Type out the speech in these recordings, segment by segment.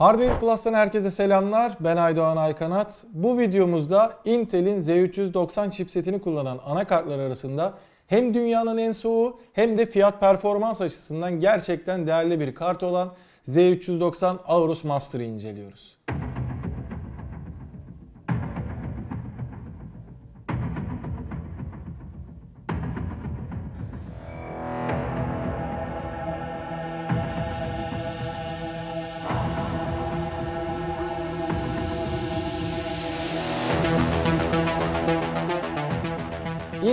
Hardware Plus'tan herkese selamlar. Ben Aydoğan Aykanat. Bu videomuzda Intel'in Z390 chipsetini kullanan anakartlar arasında hem dünyanın en soğuğu hem de fiyat performans açısından gerçekten değerli bir kart olan Z390 Aorus Master'ı inceliyoruz.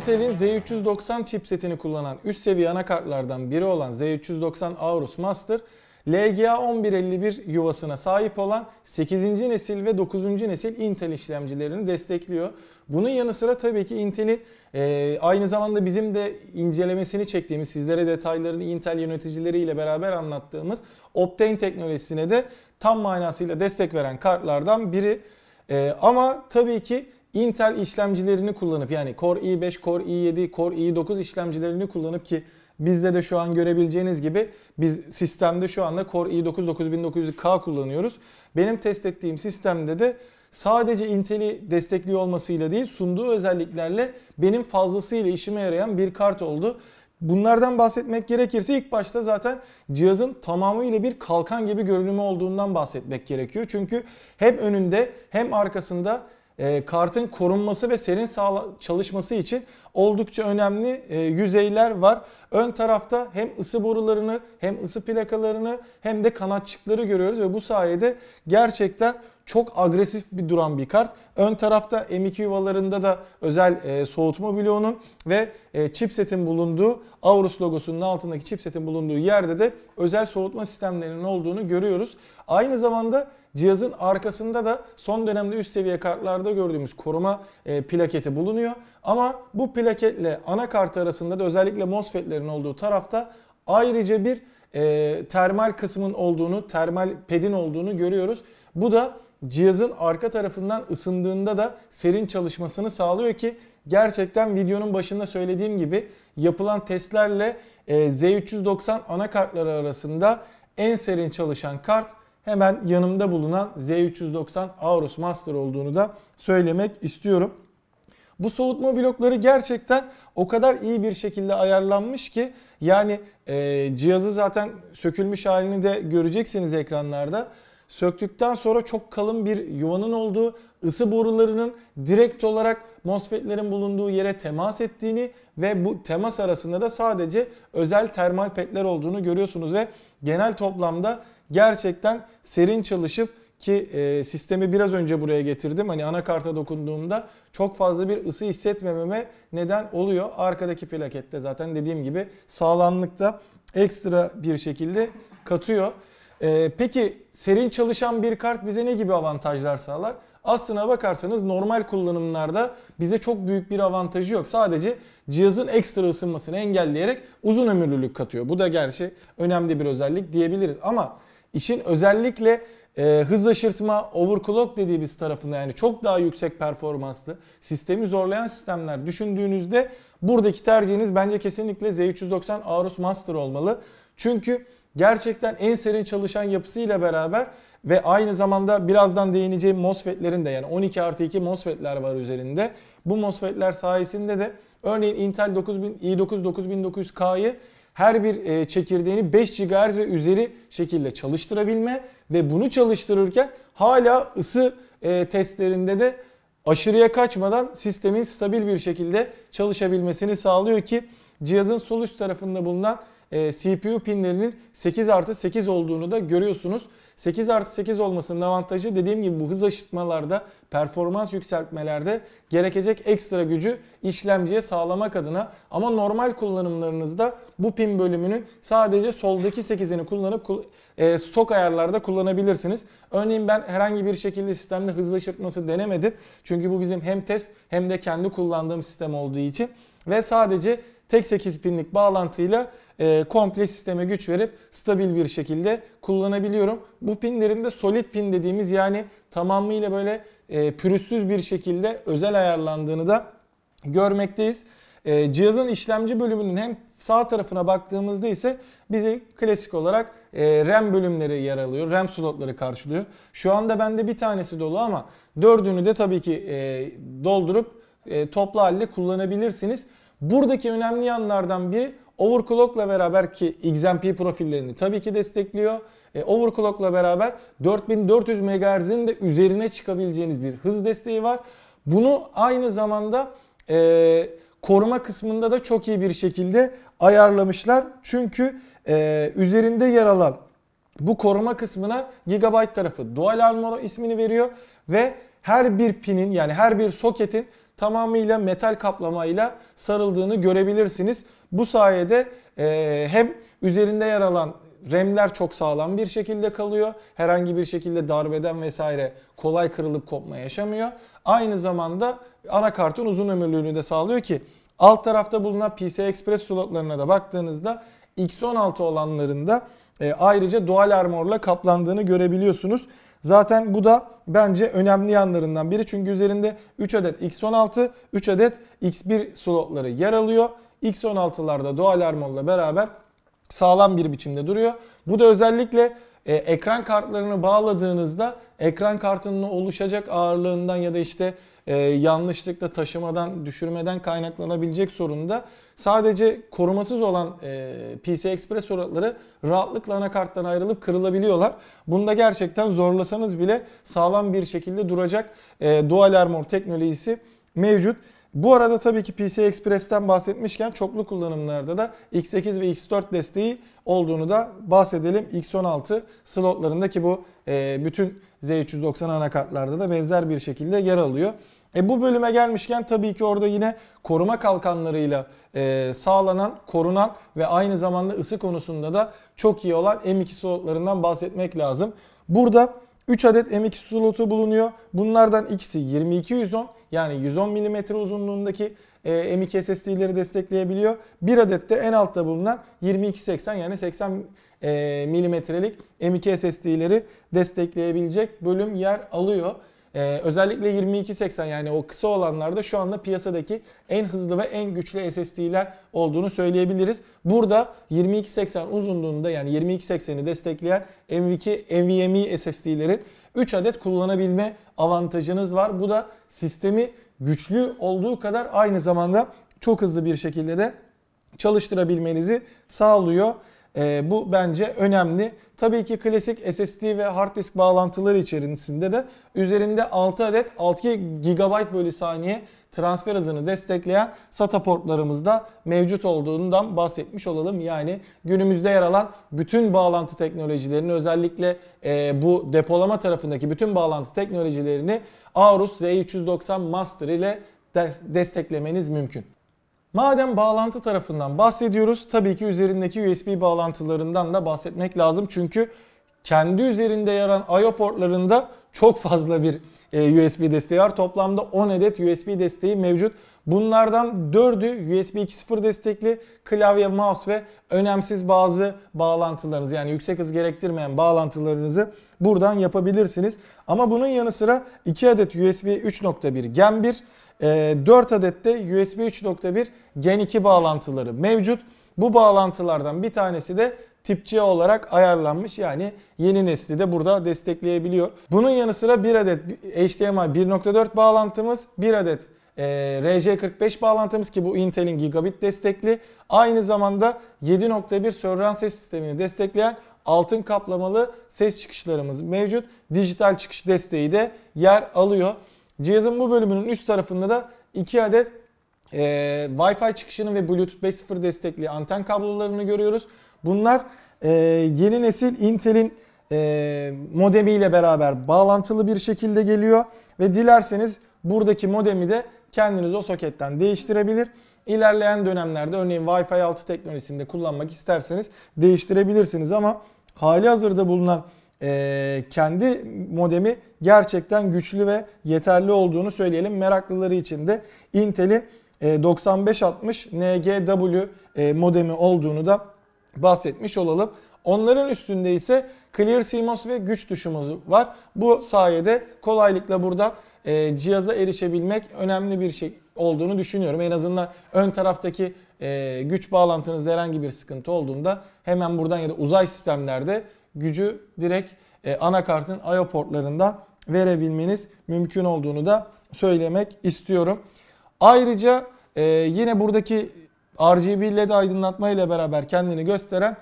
Intel'in Z390 chipsetini kullanan üst seviye anakartlardan biri olan Z390 Aorus Master, LGA 1151 yuvasına sahip olan 8. nesil ve 9. nesil Intel işlemcilerini destekliyor. Bunun yanı sıra tabii ki Intel'in e, aynı zamanda bizim de incelemesini çektiğimiz, sizlere detaylarını Intel yöneticileriyle beraber anlattığımız Optane teknolojisine de tam manasıyla destek veren kartlardan biri. E, ama tabii ki Intel işlemcilerini kullanıp yani Core i5, Core i7, Core i9 işlemcilerini kullanıp ki bizde de şu an görebileceğiniz gibi biz sistemde şu anda Core i9 9900K kullanıyoruz. Benim test ettiğim sistemde de sadece Intel'i destekliyor olmasıyla değil sunduğu özelliklerle benim fazlasıyla işime yarayan bir kart oldu. Bunlardan bahsetmek gerekirse ilk başta zaten cihazın tamamıyla bir kalkan gibi görünümü olduğundan bahsetmek gerekiyor. Çünkü hem önünde hem arkasında ee, kartın korunması ve serin çalışması için oldukça önemli e, yüzeyler var. Ön tarafta hem ısı borularını hem ısı plakalarını hem de kanatçıkları görüyoruz ve bu sayede gerçekten çok agresif bir duran bir kart. Ön tarafta M2 yuvalarında da özel e, soğutma bloğunun ve e, chipsetin bulunduğu Aorus logosunun altındaki chipsetin bulunduğu yerde de özel soğutma sistemlerinin olduğunu görüyoruz. Aynı zamanda Cihazın arkasında da son dönemde üst seviye kartlarda gördüğümüz koruma e, plaketi bulunuyor. Ama bu plaketle anakart arasında da özellikle MOSFET'lerin olduğu tarafta ayrıca bir e, termal kısmın olduğunu, termal pedin olduğunu görüyoruz. Bu da cihazın arka tarafından ısındığında da serin çalışmasını sağlıyor ki gerçekten videonun başında söylediğim gibi yapılan testlerle e, Z390 anakartları arasında en serin çalışan kart hemen yanımda bulunan Z390 Aorus Master olduğunu da söylemek istiyorum. Bu soğutma blokları gerçekten o kadar iyi bir şekilde ayarlanmış ki yani e, cihazı zaten sökülmüş halini de göreceksiniz ekranlarda. Söktükten sonra çok kalın bir yuvanın olduğu, ısı borularının direkt olarak MOSFET'lerin bulunduğu yere temas ettiğini ve bu temas arasında da sadece özel termal petler olduğunu görüyorsunuz ve genel toplamda gerçekten serin çalışıp ki e, sistemi biraz önce buraya getirdim. Hani anakarta dokunduğumda çok fazla bir ısı hissetmememe neden oluyor. Arkadaki plakette zaten dediğim gibi sağlamlıkta ekstra bir şekilde katıyor. E, peki serin çalışan bir kart bize ne gibi avantajlar sağlar? Aslına bakarsanız normal kullanımlarda bize çok büyük bir avantajı yok. Sadece cihazın ekstra ısınmasını engelleyerek uzun ömürlülük katıyor. Bu da gerçi önemli bir özellik diyebiliriz. Ama İşin özellikle e, hız aşırtma, overclock dediğimiz tarafında yani çok daha yüksek performanslı sistemi zorlayan sistemler düşündüğünüzde buradaki tercihiniz bence kesinlikle Z390 Aorus Master olmalı. Çünkü gerçekten en serin çalışan yapısıyla beraber ve aynı zamanda birazdan değineceğim MOSFET'lerin de yani 12 artı 2 MOSFET'ler var üzerinde. Bu MOSFET'ler sayesinde de örneğin Intel 9000, i9 9900K'yı her bir e, çekirdeğini 5 GHz ve üzeri şekilde çalıştırabilme ve bunu çalıştırırken hala ısı e, testlerinde de aşırıya kaçmadan sistemin stabil bir şekilde çalışabilmesini sağlıyor ki cihazın sol üst tarafında bulunan ee, CPU pinlerinin 8 artı 8 olduğunu da görüyorsunuz. 8 artı 8 olmasının avantajı dediğim gibi bu hız aşıtmalarda, performans yükseltmelerde gerekecek ekstra gücü işlemciye sağlamak adına ama normal kullanımlarınızda bu pin bölümünün sadece soldaki 8'ini kullanıp e, stok ayarlarda kullanabilirsiniz. Örneğin ben herhangi bir şekilde sistemde hız aşırtması denemedim. Çünkü bu bizim hem test hem de kendi kullandığım sistem olduğu için ve sadece tek 8 pinlik bağlantıyla e, komple sisteme güç verip stabil bir şekilde kullanabiliyorum. Bu pinlerin de solid pin dediğimiz yani tamamıyla böyle e, pürüzsüz bir şekilde özel ayarlandığını da görmekteyiz. E, cihazın işlemci bölümünün hem sağ tarafına baktığımızda ise bizi klasik olarak RAM bölümleri yer alıyor. RAM slotları karşılıyor. Şu anda bende bir tanesi dolu ama dördünü de tabii ki doldurup toplu halde kullanabilirsiniz. Buradaki önemli yanlardan biri Overclock'la beraber ki XMP profillerini tabii ki destekliyor. E, overclock'la beraber 4400 MHz'in de üzerine çıkabileceğiniz bir hız desteği var. Bunu aynı zamanda e, koruma kısmında da çok iyi bir şekilde ayarlamışlar. Çünkü e, üzerinde yer alan bu koruma kısmına Gigabyte tarafı Dual Armor ismini veriyor ve her bir pinin yani her bir soketin tamamıyla metal kaplamayla sarıldığını görebilirsiniz. Bu sayede e, hem üzerinde yer alan remler çok sağlam bir şekilde kalıyor. Herhangi bir şekilde darbeden vesaire kolay kırılıp kopma yaşamıyor. Aynı zamanda anakartın uzun ömürlülüğünü de sağlıyor ki alt tarafta bulunan PCI Express slotlarına da baktığınızda X16 olanlarında e, ayrıca dual armorla kaplandığını görebiliyorsunuz. Zaten bu da bence önemli yanlarından biri. Çünkü üzerinde 3 adet X16, 3 adet X1 slotları yer alıyor. X16'larda dual ile beraber sağlam bir biçimde duruyor. Bu da özellikle e, ekran kartlarını bağladığınızda ekran kartının oluşacak ağırlığından ya da işte e, yanlışlıkla taşımadan, düşürmeden kaynaklanabilecek sorunda sadece korumasız olan e, PC Express suratları rahatlıkla anakarttan ayrılıp kırılabiliyorlar. Bunda gerçekten zorlasanız bile sağlam bir şekilde duracak e, Dual Armor teknolojisi mevcut. Bu arada tabii ki PCI Express'ten bahsetmişken çoklu kullanımlarda da X8 ve X4 desteği olduğunu da bahsedelim. X16 slotlarındaki bu e, bütün Z390 anakartlarda da benzer bir şekilde yer alıyor. E bu bölüme gelmişken tabii ki orada yine koruma kalkanlarıyla e, sağlanan, korunan ve aynı zamanda ısı konusunda da çok iyi olan M2 slotlarından bahsetmek lazım. Burada 3 adet M2 slotu bulunuyor. Bunlardan ikisi 2210, yani 110 mm uzunluğundaki e, M.2 SSD'leri destekleyebiliyor. Bir adet de en altta bulunan 2280 yani 80 e, milimetrelik M.2 SSD'leri destekleyebilecek bölüm yer alıyor. Ee, özellikle 2280 yani o kısa olanlarda şu anda piyasadaki en hızlı ve en güçlü SSD'ler olduğunu söyleyebiliriz. Burada 2280 uzunluğunda yani 2280'i destekleyen m NVMe SSD'lerin 3 adet kullanabilme avantajınız var. Bu da sistemi güçlü olduğu kadar aynı zamanda çok hızlı bir şekilde de çalıştırabilmenizi sağlıyor. E, bu bence önemli. Tabii ki klasik SSD ve hard disk bağlantıları içerisinde de üzerinde 6 adet 6 GB bölü saniye transfer hızını destekleyen SATA portlarımız da mevcut olduğundan bahsetmiş olalım. Yani günümüzde yer alan bütün bağlantı teknolojilerini özellikle e, bu depolama tarafındaki bütün bağlantı teknolojilerini Aorus Z390 Master ile desteklemeniz mümkün. Madem bağlantı tarafından bahsediyoruz tabii ki üzerindeki USB bağlantılarından da bahsetmek lazım. Çünkü kendi üzerinde yaran alan IO portlarında çok fazla bir e, USB desteği var. Toplamda 10 adet USB desteği mevcut. Bunlardan 4'ü USB 2.0 destekli klavye, mouse ve önemsiz bazı bağlantılarınızı yani yüksek hız gerektirmeyen bağlantılarınızı buradan yapabilirsiniz. Ama bunun yanı sıra 2 adet USB 3.1 Gen 1, 4 adet de USB 3.1 Gen 2 bağlantıları mevcut. Bu bağlantılardan bir tanesi de tip C olarak ayarlanmış. Yani yeni nesli de burada destekleyebiliyor. Bunun yanı sıra bir adet HDMI 1.4 bağlantımız, bir adet e, RJ45 bağlantımız ki bu Intel'in gigabit destekli. Aynı zamanda 7.1 Surround ses sistemini destekleyen altın kaplamalı ses çıkışlarımız mevcut. Dijital çıkış desteği de yer alıyor. Cihazın bu bölümünün üst tarafında da 2 adet e, Wi-Fi çıkışını ve Bluetooth 5.0 destekli anten kablolarını görüyoruz. Bunlar e, yeni nesil Intel'in e, modemi ile beraber bağlantılı bir şekilde geliyor ve dilerseniz buradaki modemi de kendiniz o soketten değiştirebilir. İlerleyen dönemlerde örneğin Wi-Fi 6 teknolojisinde kullanmak isterseniz değiştirebilirsiniz ama hali hazırda bulunan e, kendi modemi gerçekten güçlü ve yeterli olduğunu söyleyelim. Meraklıları için de Intel'in e, 9560 NGW e, modemi olduğunu da bahsetmiş olalım. Onların üstünde ise Clear CMOS ve güç düşümüz var. Bu sayede kolaylıkla burada e, cihaza erişebilmek önemli bir şey olduğunu düşünüyorum. En azından ön taraftaki e, güç bağlantınızda herhangi bir sıkıntı olduğunda hemen buradan ya da uzay sistemlerde gücü direkt e, anakartın IO portlarında verebilmeniz mümkün olduğunu da söylemek istiyorum. Ayrıca e, yine buradaki RGB LED aydınlatma ile beraber kendini gösteren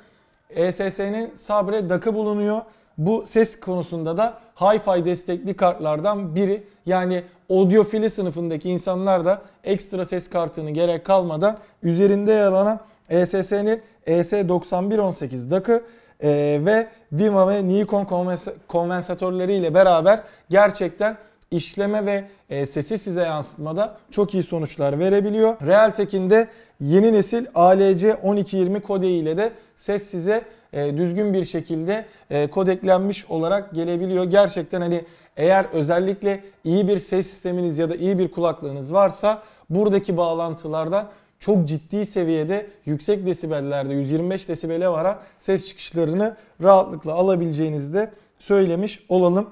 ESS'nin Sabre DAC'ı bulunuyor. Bu ses konusunda da Hi-Fi destekli kartlardan biri. Yani audiofili sınıfındaki insanlar da ekstra ses kartını gerek kalmadan üzerinde yer alan ESS'nin ES9118 DAC'ı e, ve Vima ve Nikon konvens konvensatörleri ile beraber gerçekten işleme ve e, sesi size yansıtmada çok iyi sonuçlar verebiliyor. Realtek'in de yeni nesil ALC 1220 kodeği ile de ses size e, düzgün bir şekilde e, kodeklenmiş olarak gelebiliyor. Gerçekten hani eğer özellikle iyi bir ses sisteminiz ya da iyi bir kulaklığınız varsa buradaki bağlantılardan çok ciddi seviyede yüksek desibellerde 125 desibele vara ses çıkışlarını rahatlıkla alabileceğinizi de söylemiş olalım.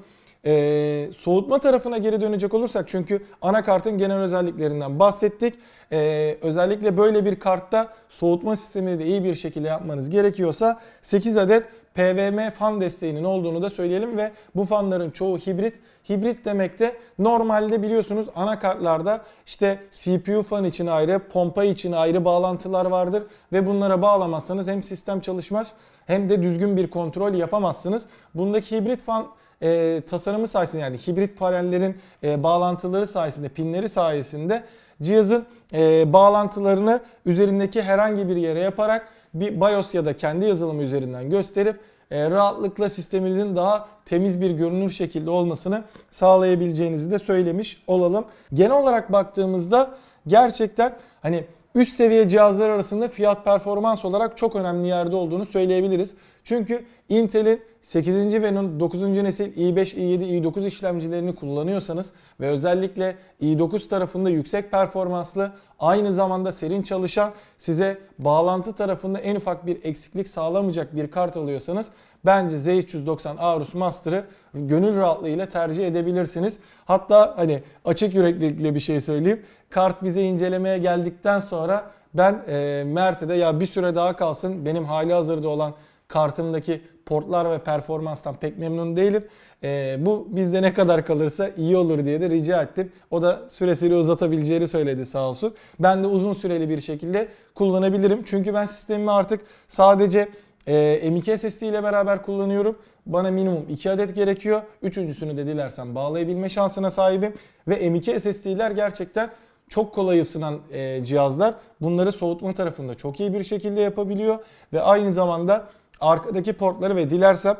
Ee, soğutma tarafına geri dönecek olursak çünkü anakartın genel özelliklerinden bahsettik. Ee, özellikle böyle bir kartta soğutma sistemini de iyi bir şekilde yapmanız gerekiyorsa 8 adet PVM fan desteğinin olduğunu da söyleyelim ve bu fanların çoğu hibrit. Hibrit demek de normalde biliyorsunuz anakartlarda işte CPU fan için ayrı, pompa için ayrı bağlantılar vardır ve bunlara bağlamazsanız hem sistem çalışmaz hem de düzgün bir kontrol yapamazsınız. Bundaki hibrit fan e, tasarımı sayesinde yani hibrit panellerin e, bağlantıları sayesinde, pinleri sayesinde cihazın e, bağlantılarını üzerindeki herhangi bir yere yaparak bir BIOS ya da kendi yazılımı üzerinden gösterip e, rahatlıkla sisteminizin daha temiz bir görünür şekilde olmasını sağlayabileceğinizi de söylemiş olalım. Genel olarak baktığımızda gerçekten hani üst seviye cihazlar arasında fiyat performans olarak çok önemli yerde olduğunu söyleyebiliriz. Çünkü Intel'in 8. ve 9. nesil i5, i7, i9 işlemcilerini kullanıyorsanız ve özellikle i9 tarafında yüksek performanslı aynı zamanda serin çalışan size bağlantı tarafında en ufak bir eksiklik sağlamayacak bir kart alıyorsanız bence Z390 Aorus Master'ı gönül rahatlığıyla tercih edebilirsiniz. Hatta hani açık yüreklilikle bir şey söyleyeyim. Kart bize incelemeye geldikten sonra ben e, Mert'e de ya bir süre daha kalsın benim hali hazırda olan kartımdaki portlar ve performanstan pek memnun değilim. E, bu bizde ne kadar kalırsa iyi olur diye de rica ettim. O da süresini uzatabileceğini söyledi sağ olsun. Ben de uzun süreli bir şekilde kullanabilirim. Çünkü ben sistemimi artık sadece e, M2 SSD ile beraber kullanıyorum. Bana minimum 2 adet gerekiyor. Üçüncüsünü de dilersen bağlayabilme şansına sahibim. Ve M2 SSD'ler gerçekten çok kolay ısınan e, cihazlar bunları soğutma tarafında çok iyi bir şekilde yapabiliyor ve aynı zamanda arkadaki portları ve dilersem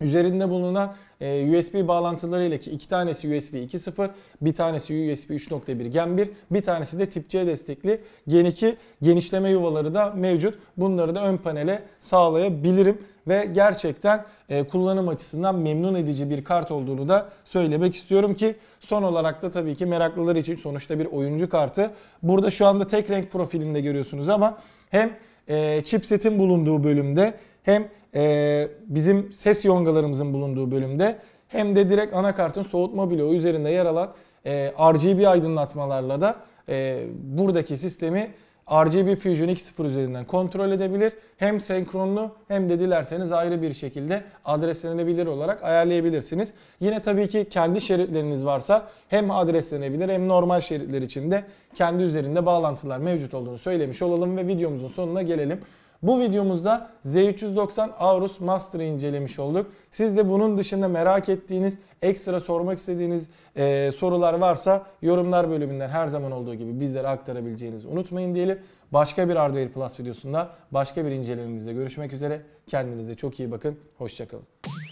üzerinde bulunan e, USB bağlantılarıyla ki iki tanesi USB 2.0, bir tanesi USB 3.1 Gen 1, bir tanesi de Tip C destekli Gen 2 genişleme yuvaları da mevcut. Bunları da ön panele sağlayabilirim ve gerçekten e, kullanım açısından memnun edici bir kart olduğunu da söylemek istiyorum ki son olarak da tabii ki meraklılar için sonuçta bir oyuncu kartı. Burada şu anda tek renk profilinde görüyorsunuz ama hem e, chipsetin bulunduğu bölümde hem e, bizim ses yongalarımızın bulunduğu bölümde hem de direkt anakartın soğutma bloğu üzerinde yer alan e, RGB aydınlatmalarla da e, buradaki sistemi RGB Fusion X0 üzerinden kontrol edebilir. Hem senkronlu hem de dilerseniz ayrı bir şekilde adreslenebilir olarak ayarlayabilirsiniz. Yine tabii ki kendi şeritleriniz varsa hem adreslenebilir hem normal şeritler için de kendi üzerinde bağlantılar mevcut olduğunu söylemiş olalım ve videomuzun sonuna gelelim. Bu videomuzda Z390 Aorus Master'ı incelemiş olduk. Siz de bunun dışında merak ettiğiniz, ekstra sormak istediğiniz e, sorular varsa yorumlar bölümünden her zaman olduğu gibi bizlere aktarabileceğinizi unutmayın diyelim. Başka bir Hardware Plus videosunda başka bir incelememizde görüşmek üzere. Kendinize çok iyi bakın. Hoşçakalın.